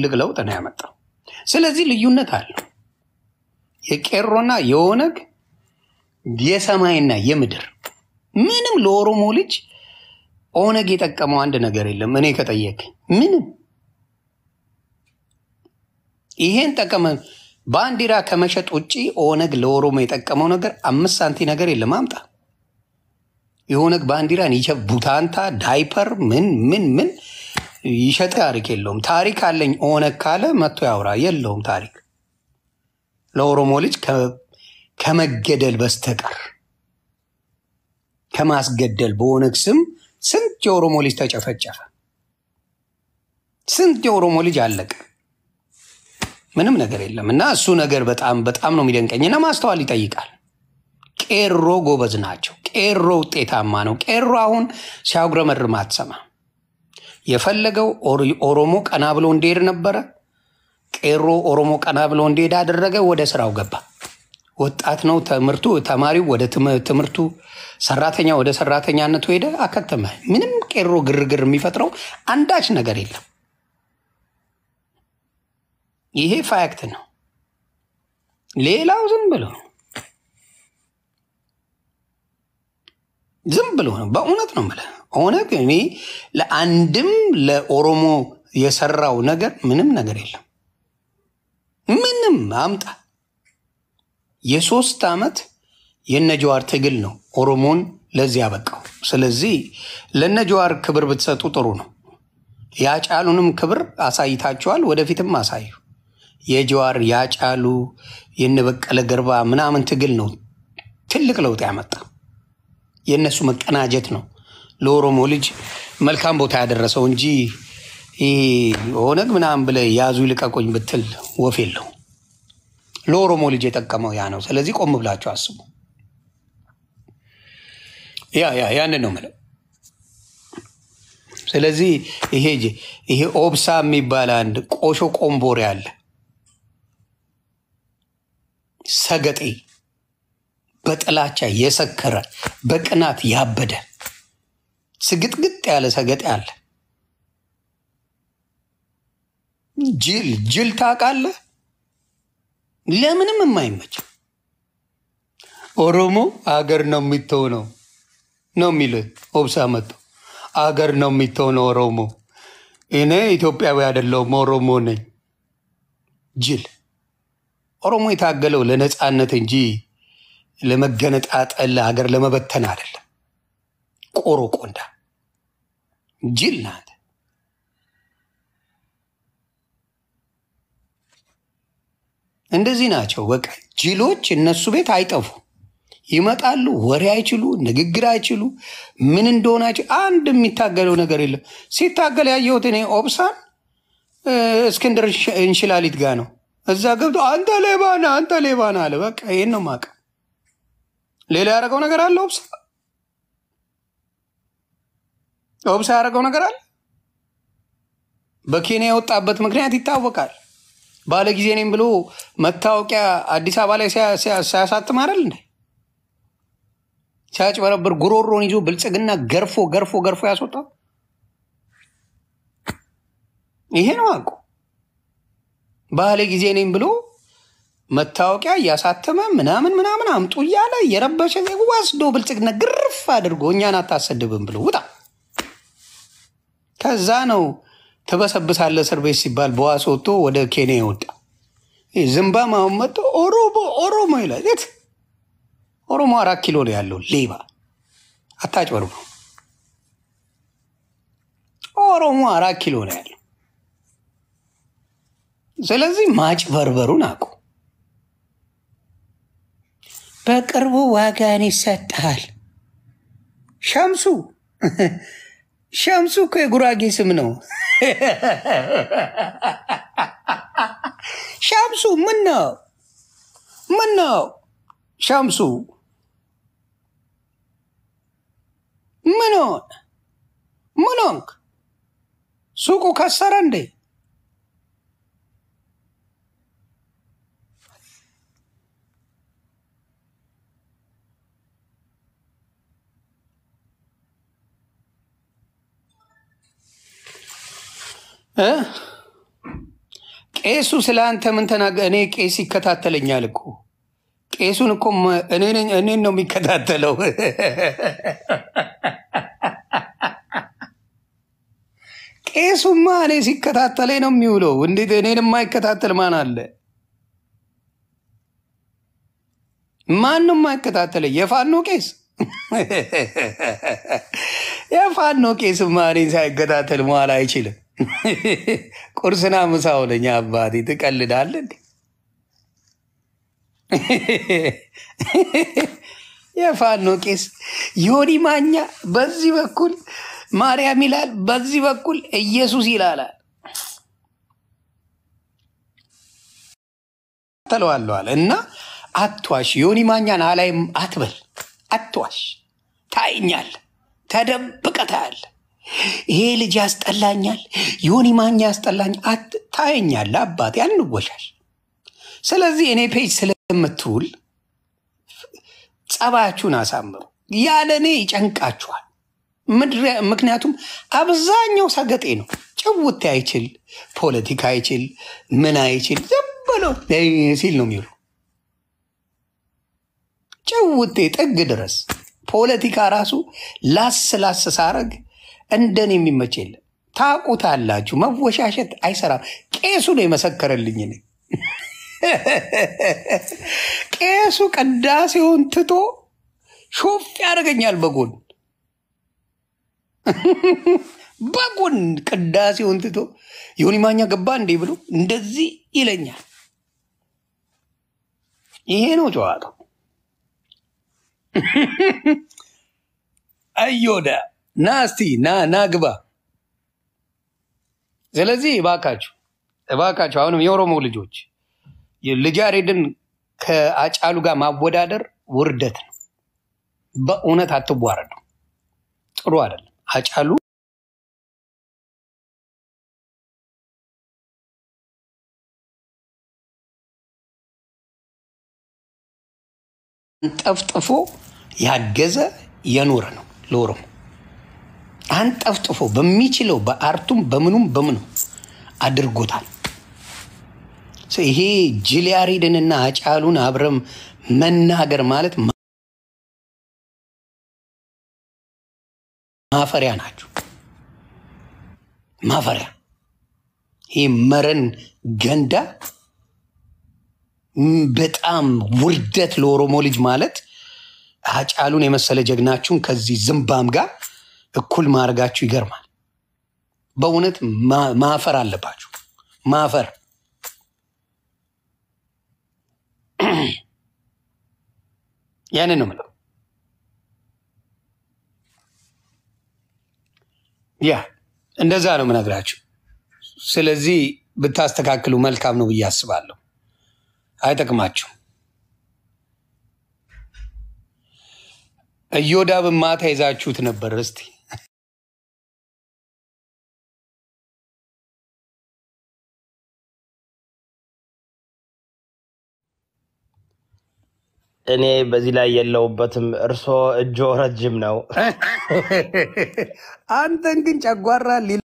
ትልቅ ለውጥ ነው ያመጣው። ስለዚህ ልዩነት አለ የቄሮና የኦነግ የሰማይና የምድር ምንም ለኦሮሞ ልጅ ኦነግ የጠቀመው አንድ ነገር የለም። እኔ ከጠየቅ ምንም ይሄን ጠቀመ ባንዲራ ከመሸጥ ውጭ ኦነግ ለኦሮሞ የጠቀመው ነገር አምስት ሳንቲ ነገር የለም። አምጣ የኦነግ ባንዲራን ይቸ ቡታንታ ዳይፐር ምን ምን ምን ይሸጥ ታሪክ የለውም። ታሪክ አለኝ ኦነግ ካለ መጥቶ ያውራ። የለውም ታሪክ ለኦሮሞ ልጅ ከመገደል በስተቀር ከማስገደል በኦነግ ስም ስንት የኦሮሞ ልጅ ተጨፈጨፈ፣ ስንት የኦሮሞ ልጅ አለቀ። ምንም ነገር የለም እና እሱ ነገር በጣም በጣም ነው የሚደንቀኝ እና ማስተዋል ይጠይቃል። ቄሮ ጎበዝ ናቸው። ቄሮ ውጤታማ ነው። ቄሮ አሁን ሲያጉረመርም አትሰማ የፈለገው ኦሮሞ ቀና ብሎ እንዲሄድ ነበረ። ቄሮ ኦሮሞ ቀና ብሎ እንዲሄድ አደረገ። ወደ ስራው ገባ። ወጣት ነው ትምህርቱ፣ ተማሪው ወደ ትምህርቱ፣ ሰራተኛ ወደ ሰራተኛነቱ ሄደ፣ አከተመ። ምንም ቄሮ ግርግር የሚፈጥረው አንዳች ነገር የለም። ይሄ ፋክት ነው። ሌላው ዝም ብሎ ዝም ብሎ ነው። በእውነት ነው የምልህ ኦነግ እኔ ለአንድም ለኦሮሞ የሰራው ነገር ምንም ነገር የለም። ምንም አምጣ። የሶስት ዓመት የነጀዋር ትግል ነው ኦሮሞን ለዚህ ያበቃው። ስለዚህ ለነጀዋር ክብር ብትሰጡ ጥሩ ነው። ያጫሉንም ክብር አሳይታችኋል፣ ወደፊትም አሳዩ። የጀዋር ያጫሉ የነበቀለ ገርባ ምናምን ትግል ነው ትልቅ ለውጥ ያመጣ። የእነሱ መቀናጀት ነው ለኦሮሞ ልጅ መልካም ቦታ ያደረሰው እንጂ ኦነግ ምናምን ብለህ ያዙ ይልቀቁኝ ብትል ወፍ የለው። ለኦሮሞ ልጅ የጠቀመው ያ ነው። ስለዚህ ቆም ብላችሁ አስቡ። ያ ያ ያንን ነው የምለው። ስለዚህ ይሄ ይሄ ኦብሳ የሚባል አንድ ቆሾ ቆምቦሬ አለ፣ ሰገጤ፣ በጥላቻ የሰከረ በቅናት ያበደ ስግጥግጥ ያለ ሰገጤ አለ። ጅል ጅል ታውቃለህ? ለምንም የማይመች ኦሮሞ አገር ነው የሚትሆነው ነው የሚል ኦብሳ መጥቶ አገር ነው የሚትሆነው ኦሮሞ። እኔ ኢትዮጵያዊ አይደለሁም ኦሮሞ ነኝ። ጅል ኦሮሞ የታገለው ለነፃነት እንጂ ለመገነጣጠል ሀገር ለመበተን አይደለም። ቆሮ ቆንዳ ጅል ናት። እንደዚህ ናቸው። በቃ ጅሎች እነሱ ቤት አይጠፉ ይመጣሉ። ወሬ አይችሉ፣ ንግግር አይችሉ፣ ምን እንደሆናቸው አንድ የሚታገለው ነገር የለም። ሲታገል ያየሁት እኔ ኦብሳን እስክንድር እንሽላሊት ጋ ነው። እዛ ገብቶ አንተ ሌባና አንተ ሌባና አለ። በቃ ይህን ነው የማውቀው። ሌላ ያደረገው ነገር አለ ኦብሳን ኦብሳ ያደረገው ነገር አለ። በኬንያ የወጣበት ምክንያት ይታወቃል። ባለ ጊዜ ነኝ ብሎ መታወቂያ አዲስ አበባ ላይ ሲያሳትም አይደል እንዴ? ሲያጭበረብር ጉሮሮን ይዞ ብልጽግና ገርፎ ገርፎ ገርፎ ያስወጣው ይሄ ነው አቁ ባለ ጊዜ ነኝ ብሎ መታወቂያ እያሳተመ ምናምን ምናምን አምጡ እያለ የረበሸ ዜጉ ወስዶ ብልጽግና ግርፍ አድርጎ እኛን አታሰድብም ብሎ ውጣ ከዛ ነው ተበሰብሳለ እስር ቤት ሲባል በዋስ ወጥቶ ወደ ኬንያ የወጣ ዝምባም ማሁን መጥቶ ኦሮሞ ኦሮሞ ይላል። የት ኦሮሞ አራት ኪሎ ነው ያለው ሌባ አታጭበርብሩ። ኦሮሞ አራት ኪሎ ነው ያለው። ስለዚህ ማጭበርበሩን አቁ። በቅርቡ ዋጋን ይሰጣል ሸምሱ ሸምሱ እኮ የጉራጌ ስም ነው። ሸምሱ ምን ነው? ምን ነው? ሸምሱ ምን ሆን ምን ሆንክ? ሱቁ ከሰረ እንዴ? ቄሱ ስለ አንተ ምን ተናገ? እኔ ቄስ ይከታተለኛል እኮ ቄሱን እኮ እኔን ነው የሚከታተለው። ቄሱማ እኔ ሲከታተለኝ ነው የሚውለው። እንዴት እኔን የማይከታተል ማን አለ? ነው የማይከታተለኝ የፋኖ ቄስ የፋኖ ቄስማ እኔን ሳይከታተል መዋል አይችልም። ቁርስና ምሳ ሆነኛ። አባቴ ትቀልዳል እንዴ? የፋኖ ቄስ ዮኒ ማኛ በዚህ በኩል ማርያም ይላል፣ በዚህ በኩል ኢየሱስ ይላላል ተለዋለዋል። እና አትዋሽ፣ ዮኒ ማኛን አላይም አትበል፣ አትዋሽ። ታይኛል፣ ተደብቀታል ይሄ ልጅ ያስጠላኛል፣ ዮኒ ማኛ ያስጠላኝ። አታየኛል፣ አባቴ አንወሻል። ስለዚህ እኔ ፔጅ ስለምትውል ጸባያችሁን አሳምሩ። ያለ እኔ ይጨንቃችኋል። ምክንያቱም አብዛኛው ሰገጤ ነው። ጭውት አይችል፣ ፖለቲካ አይችል፣ ምን አይችል፣ ዝም ብሎ ሲል ነው የሚሉ ጭውቴ ጥግ ድረስ ፖለቲካ ራሱ ላስ ላስ ሳረግ እንደኔ የሚመች የለም። ታውቁታላችሁ። መወሻሸት አይሰራም። ቄሱ ነው የመሰከረልኝ። እኔ ቄሱ ቅዳሴውን ትቶ ሾፍ ያደርገኛል በጎን በጎን ቅዳሴውን ትቶ ዮኒ ማኛ ገባ እንዴ ብሎ እንደዚህ ይለኛል። ይሄ ነው ጨዋታው። አዮዳ ና እስቲ ና ና ግባ። ስለዚህ እባካችሁ እባካችሁ አሁንም የኦሮሞ ልጆች ልጃሬድን ከአጫሉ ጋር ማወዳደር ውርደት ነው። በእውነት አትዋረዱ፣ ጥሩ አይደለም። አጫሉ ጠፍጥፎ ያገዘ የኖረ ነው ለኦሮሞ አንጠፍጥፎ በሚችለው በአርቱም በምኑም በምኑ አድርጎታል። ይሄ ጅሊያሪድንና አጫሉን አብረም መናገር ማለት ማፈሪያ ናቸው። ማፈሪያ ይህ መረን ገንዳ በጣም ውርደት ለኦሮሞ ልጅ ማለት አጫሉን የመሰለ ጀግናችሁን ከዚህ ዝምባም ጋር እኩል ማድረጋችሁ ይገርማል። በእውነት ማፈር አለባችሁ። ማፈር ያንን ነው የምለው። ያ እንደዛ ነው የምነግራችሁ። ስለዚህ ብታስተካክሉ መልካም ነው ብዬ አስባለሁ። አይጠቅማችሁ። እዮዳብን ማታ ይዛችሁት ነበር እስቲ እኔ በዚህ ላይ የለውበትም። እርሶ እጆ ረጅም ነው። አንተን ግን ጨጓራ